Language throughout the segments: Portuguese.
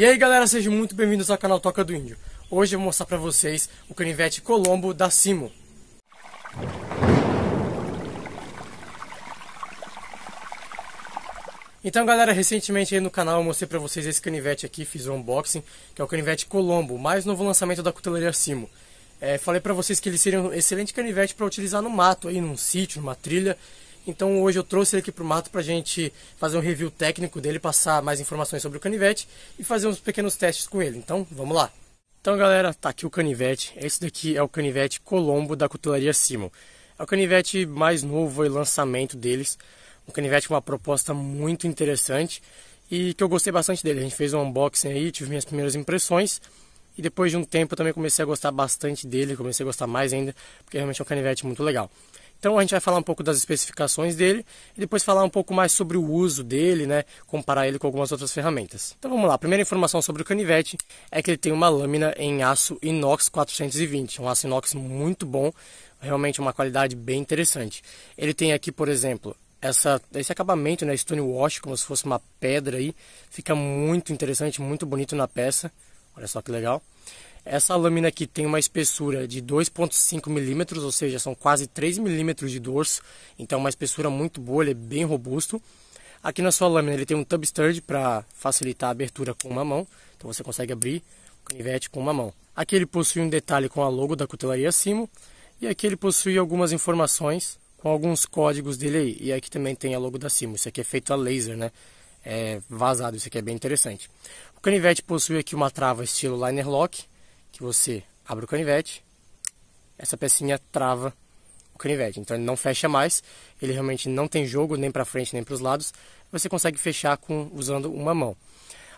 E aí galera, sejam muito bem-vindos ao canal Toca do Índio. Hoje eu vou mostrar para vocês o canivete Colombo da Simo. Então galera, recentemente aí no canal eu mostrei para vocês esse canivete aqui, fiz o um unboxing, que é o canivete Colombo, mais novo lançamento da cutelaria Simo. É, falei para vocês que ele seria um excelente canivete para utilizar no mato, aí num sítio, numa trilha, então hoje eu trouxe ele aqui para o mato para a gente fazer um review técnico dele, passar mais informações sobre o canivete e fazer uns pequenos testes com ele. Então vamos lá. Então galera, tá aqui o canivete. Esse daqui é o canivete Colombo da Cutelaria Simon. É o canivete mais novo e lançamento deles. Um canivete com uma proposta muito interessante e que eu gostei bastante dele. A gente fez um unboxing aí, tive minhas primeiras impressões. E depois de um tempo eu também comecei a gostar bastante dele, comecei a gostar mais ainda, porque realmente é um canivete muito legal. Então a gente vai falar um pouco das especificações dele e depois falar um pouco mais sobre o uso dele, né, comparar ele com algumas outras ferramentas. Então vamos lá, a primeira informação sobre o canivete é que ele tem uma lâmina em aço inox 420, é um aço inox muito bom, realmente uma qualidade bem interessante. Ele tem aqui, por exemplo, essa, esse acabamento, né, stonewash, como se fosse uma pedra aí, fica muito interessante, muito bonito na peça, olha só que legal. Essa lâmina aqui tem uma espessura de 2.5 milímetros, ou seja, são quase 3 milímetros de dorso, então é uma espessura muito boa, ele é bem robusto. Aqui na sua lâmina ele tem um tub sturge para facilitar a abertura com uma mão, então você consegue abrir o canivete com uma mão. Aqui ele possui um detalhe com a logo da cutelaria Simo e aqui ele possui algumas informações com alguns códigos dele aí. E aqui também tem a logo da Simo, isso aqui é feito a laser, né? É vazado, isso aqui é bem interessante. O canivete possui aqui uma trava estilo liner lock, que você abre o canivete, essa pecinha trava o canivete. Então ele não fecha mais, ele realmente não tem jogo nem para frente nem para os lados. Você consegue fechar com usando uma mão.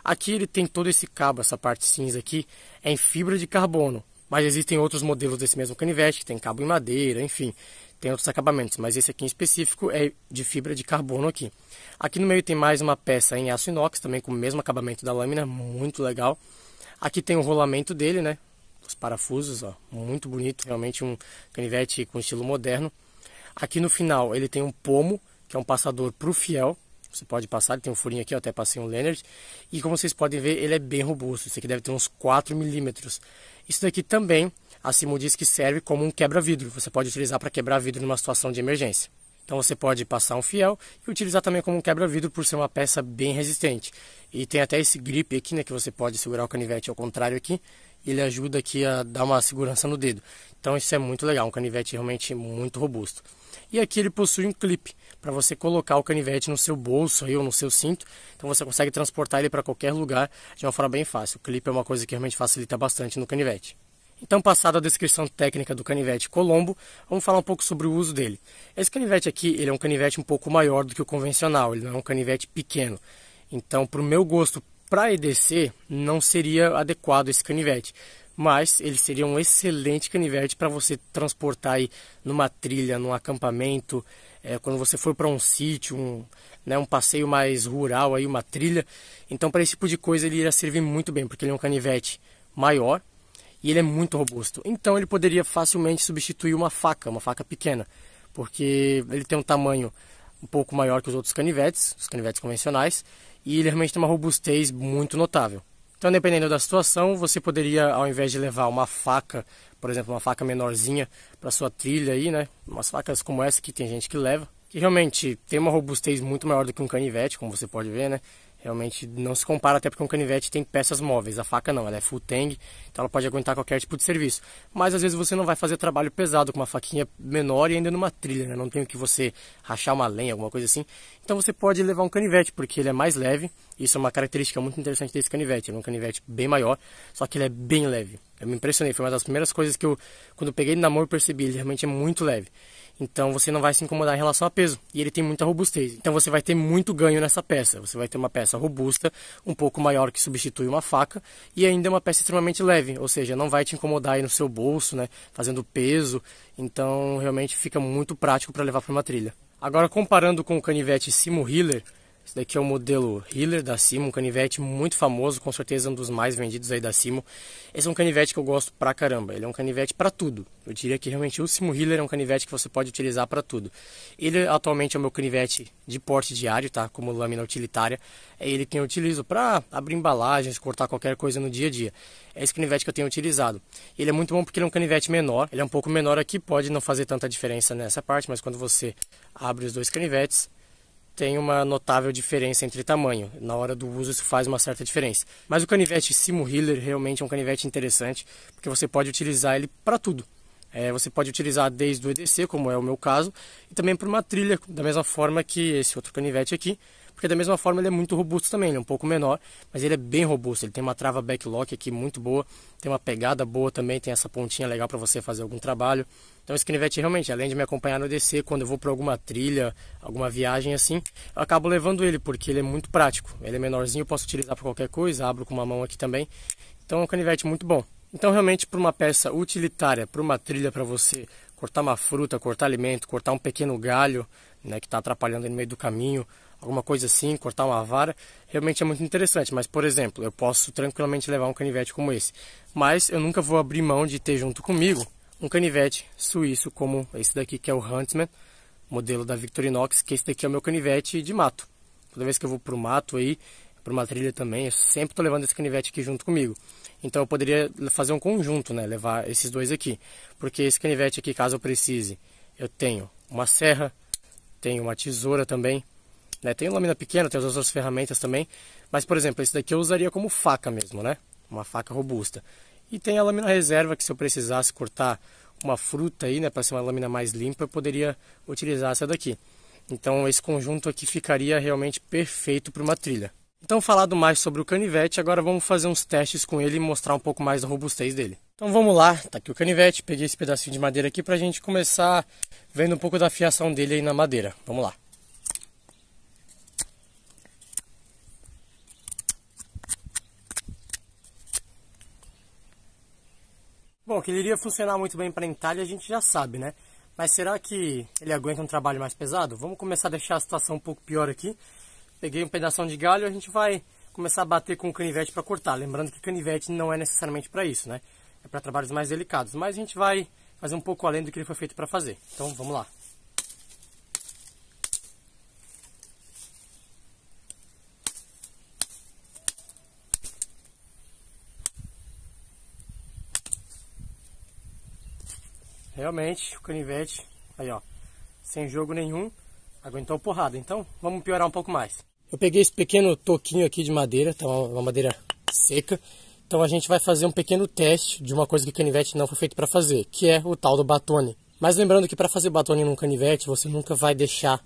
Aqui ele tem todo esse cabo, essa parte cinza aqui, é em fibra de carbono. Mas existem outros modelos desse mesmo canivete, que tem cabo em madeira, enfim, tem outros acabamentos, mas esse aqui em específico é de fibra de carbono aqui. Aqui no meio tem mais uma peça em aço inox, também com o mesmo acabamento da lâmina, muito legal. Aqui tem o rolamento dele, né? Os parafusos, ó, muito bonito, realmente um canivete com estilo moderno. Aqui no final ele tem um pomo, que é um passador para o fiel. Você pode passar, ele tem um furinho aqui, ó, até passei um Leonard. E como vocês podem ver, ele é bem robusto. Isso aqui deve ter uns 4 milímetros. Isso daqui também, a Simo diz que serve como um quebra-vidro. Você pode utilizar para quebrar vidro numa situação de emergência. Então você pode passar um fiel e utilizar também como um quebra-vidro por ser uma peça bem resistente. E tem até esse grip aqui, né, que você pode segurar o canivete ao contrário aqui, ele ajuda aqui a dar uma segurança no dedo. Então isso é muito legal, um canivete realmente muito robusto. E aqui ele possui um clipe para você colocar o canivete no seu bolso aí, ou no seu cinto. Então você consegue transportar ele para qualquer lugar de uma forma bem fácil. O clipe é uma coisa que realmente facilita bastante no canivete. Então, passada a descrição técnica do canivete Colombo, vamos falar um pouco sobre o uso dele. Esse canivete aqui, ele é um canivete um pouco maior do que o convencional, ele não é um canivete pequeno. Então, para o meu gosto, para EDC, não seria adequado esse canivete. Mas ele seria um excelente canivete para você transportar aí numa trilha, num acampamento, é, quando você for para um sítio, um, né, um passeio mais rural, aí uma trilha. Então, para esse tipo de coisa, ele iria servir muito bem, porque ele é um canivete maior, e ele é muito robusto. Então ele poderia facilmente substituir uma faca, uma faca pequena, porque ele tem um tamanho um pouco maior que os outros canivetes, os canivetes convencionais, e ele realmente tem uma robustez muito notável. Então, dependendo da situação, você poderia, ao invés de levar uma faca, por exemplo, uma faca menorzinha para sua trilha aí, né? Umas facas como essa que tem gente que leva, que realmente tem uma robustez muito maior do que um canivete, como você pode ver, né? Realmente não se compara, até porque um canivete tem peças móveis, a faca não, ela é full tang, então ela pode aguentar qualquer tipo de serviço. Mas às vezes você não vai fazer trabalho pesado com uma faquinha menor e ainda numa trilha, né? não tem que você rachar uma lenha, alguma coisa assim. Então você pode levar um canivete, porque ele é mais leve, isso é uma característica muito interessante desse canivete, ele é um canivete bem maior, só que ele é bem leve. Eu me impressionei, foi uma das primeiras coisas que eu, quando eu peguei ele na mão, eu percebi, ele realmente é muito leve. Então você não vai se incomodar em relação a peso. E ele tem muita robustez. Então você vai ter muito ganho nessa peça. Você vai ter uma peça robusta, um pouco maior que substitui uma faca e ainda é uma peça extremamente leve, ou seja, não vai te incomodar aí no seu bolso, né, fazendo peso. Então realmente fica muito prático para levar para uma trilha. Agora comparando com o canivete Simo Hiller, esse daqui é o modelo Healer da Simo, um canivete muito famoso, com certeza um dos mais vendidos aí da Simo. Esse é um canivete que eu gosto pra caramba, ele é um canivete para tudo. Eu diria que realmente o Simo Healer é um canivete que você pode utilizar para tudo. Ele atualmente é o meu canivete de porte diário, tá? Como lâmina utilitária. É ele que eu utilizo para abrir embalagens, cortar qualquer coisa no dia a dia. É esse canivete que eu tenho utilizado. Ele é muito bom porque ele é um canivete menor, ele é um pouco menor aqui, pode não fazer tanta diferença nessa parte, mas quando você abre os dois canivetes, tem uma notável diferença entre tamanho. Na hora do uso isso faz uma certa diferença. Mas o canivete Simo Healer realmente é um canivete interessante, porque você pode utilizar ele para tudo. É, você pode utilizar desde o EDC, como é o meu caso, e também para uma trilha, da mesma forma que esse outro canivete aqui, porque da mesma forma ele é muito robusto também, ele é um pouco menor, mas ele é bem robusto, ele tem uma trava backlock aqui muito boa, tem uma pegada boa também, tem essa pontinha legal para você fazer algum trabalho. Então esse canivete realmente, além de me acompanhar no DC, quando eu vou para alguma trilha, alguma viagem assim, eu acabo levando ele, porque ele é muito prático, ele é menorzinho, eu posso utilizar para qualquer coisa, abro com uma mão aqui também, então é um canivete muito bom. Então, realmente, para uma peça utilitária, para uma trilha para você cortar uma fruta, cortar alimento, cortar um pequeno galho né, que está atrapalhando no meio do caminho, alguma coisa assim, cortar uma vara, realmente é muito interessante. Mas, por exemplo, eu posso tranquilamente levar um canivete como esse. Mas eu nunca vou abrir mão de ter junto comigo um canivete suíço como esse daqui, que é o Huntsman, modelo da Victorinox, que esse daqui é o meu canivete de mato. Toda vez que eu vou para o mato aí, para uma trilha também, eu sempre estou levando esse canivete aqui junto comigo. Então eu poderia fazer um conjunto, né? Levar esses dois aqui. Porque esse canivete aqui, caso eu precise, eu tenho uma serra, tenho uma tesoura também, né? Tem lâmina pequena, tem as outras ferramentas também, mas por exemplo, esse daqui eu usaria como faca mesmo, né? Uma faca robusta. E tem a lâmina reserva que se eu precisasse cortar uma fruta aí, né, para ser uma lâmina mais limpa, eu poderia utilizar essa daqui. Então esse conjunto aqui ficaria realmente perfeito para uma trilha. Então falado mais sobre o canivete, agora vamos fazer uns testes com ele e mostrar um pouco mais da robustez dele. Então vamos lá, tá aqui o canivete, peguei esse pedacinho de madeira aqui para a gente começar vendo um pouco da fiação dele aí na madeira. Vamos lá. Bom, que ele iria funcionar muito bem para a Itália a gente já sabe, né? Mas será que ele aguenta um trabalho mais pesado? Vamos começar a deixar a situação um pouco pior aqui. Peguei um pedaço de galho e a gente vai começar a bater com o canivete para cortar. Lembrando que canivete não é necessariamente para isso, né? É para trabalhos mais delicados. Mas a gente vai fazer um pouco além do que ele foi feito para fazer. Então vamos lá. Realmente, o canivete, aí ó, sem jogo nenhum, aguentou porrada. Então, vamos piorar um pouco mais. Eu peguei esse pequeno toquinho aqui de madeira, então uma madeira seca. Então a gente vai fazer um pequeno teste de uma coisa que o canivete não foi feito para fazer, que é o tal do batone. Mas lembrando que para fazer batone num canivete, você nunca vai deixar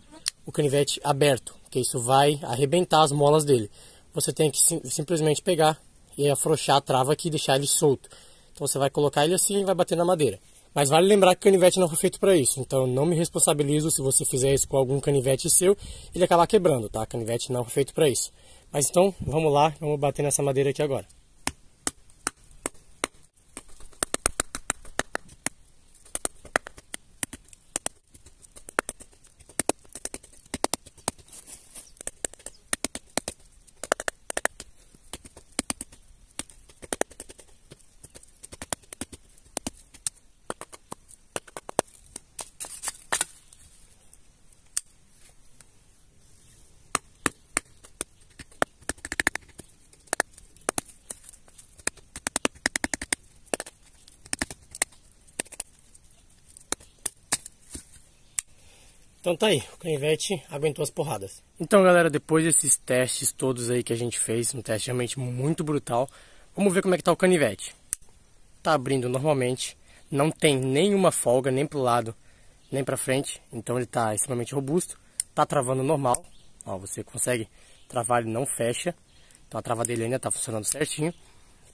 o canivete aberto, porque isso vai arrebentar as molas dele. Você tem que sim, simplesmente pegar e afrouxar a trava aqui e deixar ele solto. Então você vai colocar ele assim e vai bater na madeira. Mas vale lembrar que o canivete não foi feito para isso, então não me responsabilizo se você fizer isso com algum canivete seu, ele acabar quebrando, tá? Canivete não foi feito para isso. Mas então, vamos lá, vamos bater nessa madeira aqui agora. Então tá aí, o canivete aguentou as porradas. Então galera, depois desses testes todos aí que a gente fez, um teste realmente muito brutal, vamos ver como é que tá o canivete. Tá abrindo normalmente, não tem nenhuma folga, nem pro lado, nem pra frente, então ele tá extremamente robusto, tá travando normal, ó, você consegue travar, ele não fecha, então a trava dele ainda tá funcionando certinho.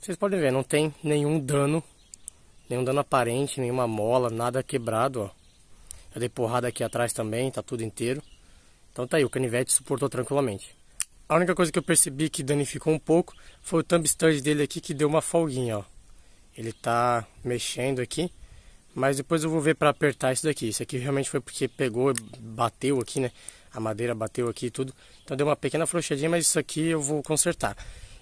Vocês podem ver, não tem nenhum dano, nenhum dano aparente, nenhuma mola, nada quebrado, ó. Eu dei porrada aqui atrás também, tá tudo inteiro. Então tá aí, o canivete suportou tranquilamente. A única coisa que eu percebi que danificou um pouco foi o thumb stud dele aqui que deu uma folguinha, ó. Ele tá mexendo aqui, mas depois eu vou ver para apertar isso daqui. Isso aqui realmente foi porque pegou, bateu aqui, né? A madeira bateu aqui e tudo. Então deu uma pequena frouxadinha, mas isso aqui eu vou consertar.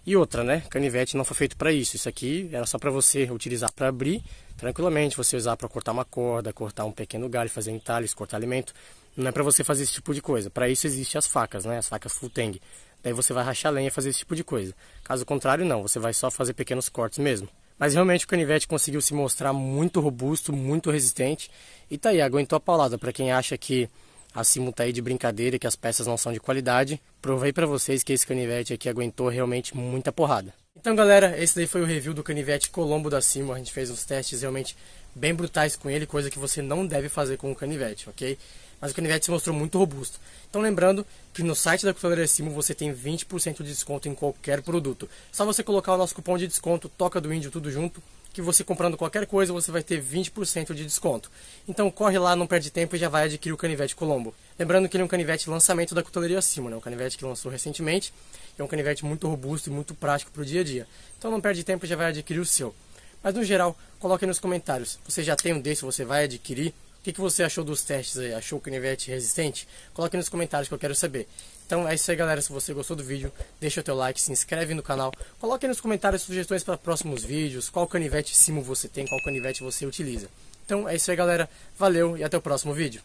E outra, né? Canivete não foi feito para isso. Isso aqui era só para você utilizar para abrir tranquilamente, você usar para cortar uma corda, cortar um pequeno galho, fazer entalhes, cortar alimento. Não é para você fazer esse tipo de coisa. Para isso existem as facas, né? As facas full tang. Daí você vai rachar lenha e fazer esse tipo de coisa. Caso contrário, não. Você vai só fazer pequenos cortes mesmo. Mas realmente o canivete conseguiu se mostrar muito robusto, muito resistente. E tá aí, aguentou a paulada. Para quem acha que assunto tá aí de brincadeira que as peças não são de qualidade. Provei para vocês que esse canivete aqui aguentou realmente muita porrada. Então galera, esse daí foi o review do canivete Colombo da Simo. A gente fez uns testes realmente bem brutais com ele, coisa que você não deve fazer com o canivete, ok? Mas o canivete se mostrou muito robusto. Então lembrando que no site da Costureira Simo você tem 20% de desconto em qualquer produto. Só você colocar o nosso cupom de desconto, toca do índio tudo junto, que você comprando qualquer coisa você vai ter 20% de desconto. Então corre lá, não perde tempo e já vai adquirir o canivete Colombo. Lembrando que ele é um canivete lançamento da cutelaria Simo, né? um canivete que lançou recentemente. É um canivete muito robusto e muito prático para o dia a dia. Então não perde tempo e já vai adquirir o seu. Mas no geral, coloque nos comentários. Você já tem um desse, você vai adquirir? O que, que você achou dos testes aí? Achou o canivete é resistente? Coloque nos comentários que eu quero saber. Então é isso aí galera, se você gostou do vídeo, deixa o teu like, se inscreve no canal, coloque nos comentários sugestões para próximos vídeos, qual canivete Simo você tem, qual canivete você utiliza. Então é isso aí galera, valeu e até o próximo vídeo.